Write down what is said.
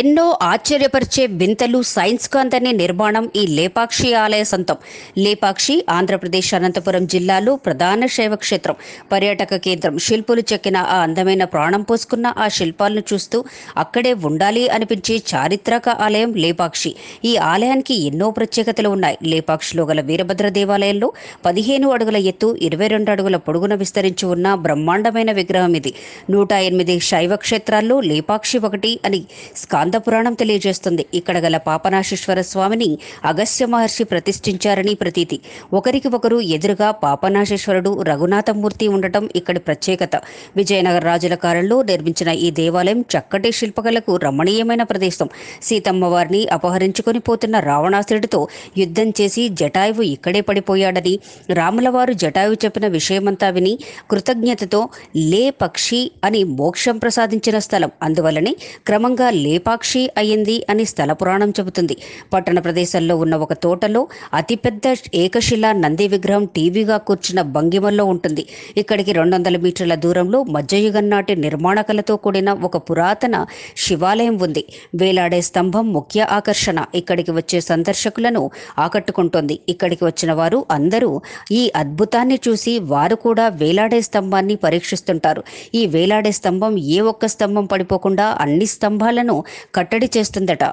ఎన్నో ఆశ్చర్యపరిచే వింతలు సైన్స్ కాంతనే నిర్మాణం ఈ లేపాక్షి ఆలయ సొంతం లేపాక్షి ఆంధ్రప్రదేశ్ అనంతపురం జిల్లాలో ప్రధాన శైవక్షేత్రం పర్యాటక కేంద్రం శిల్పులు చెక్కిన ఆ అందమైన ప్రాణం పోసుకున్న ఆ శిల్పాలను చూస్తూ అక్కడే ఉండాలి అనిపించే చారిత్రక ఆలయం లేపాక్షి ఈ ఆలయానికి ఎన్నో ప్రత్యేకతలు ఉన్నాయి లేపాక్షిలో గల వీరభద్ర దేవాలయంలో పదిహేను అడుగుల ఎత్తు ఇరవై రెండు అడుగుల పొడుగున విస్తరించి ఉన్న బ్రహ్మాండమైన విగ్రహం ఇది నూట ఎనిమిది శైవ క్షేత్రాల్లో లేపాక్షి ఒకటి అని పురాణం తెలియజేస్తుంది ఇక్కడ గల పాపనాశేశ్వర స్వామిని అగస్య మహర్షి ప్రతిష్ఠించారని ప్రతీతి ఒకరికి ఒకరు ఎదురుగా పాపనాశేశ్వరుడు రఘునాథమూర్తి ఉండటం ఇక్కడి ప్రత్యేకత విజయనగర రాజుల కాలంలో నిర్మించిన ఈ దేవాలయం చక్కటి శిల్పకళకు రమణీయమైన ప్రదేశం సీతమ్మ వారిని అపహరించుకొని పోతున్న రావణాసురుడితో యుద్ధం చేసి జటాయువు ఇక్కడే పడిపోయాడని రాములవారు జటాయువు చెప్పిన విషయమంతా విని కృతజ్ఞతతో లే పక్షి అని మోక్షం ప్రసాదించిన స్థలం అందువలనే క్రమంగా లే పాక్షి అయింది అని స్థల పురాణం చెబుతుంది పట్టణ ప్రదేశంలో ఉన్న ఒక తోటలో అతిపెద్ద ఏకశిలా నంది విగ్రహం టీవీగా కూర్చున్న భంగిమల్లో ఉంటుంది ఇక్కడికి రెండు వందల మీటర్ల దూరంలో మధ్యయుగం నాటి నిర్మాణకలతో కూడిన ఒక పురాతన శివాలయం ఉంది వేలాడే స్తంభం ముఖ్య ఆకర్షణ ఇక్కడికి వచ్చే సందర్శకులను ఆకట్టుకుంటోంది ఇక్కడికి వచ్చిన వారు అందరూ ఈ అద్భుతాన్ని చూసి వారు కూడా వేలాడే స్తంభాన్ని పరీక్షిస్తుంటారు ఈ వేలాడే స్తంభం ఏ ఒక్క స్తంభం పడిపోకుండా అన్ని స్తంభాలను కట్టడి చేస్తుందట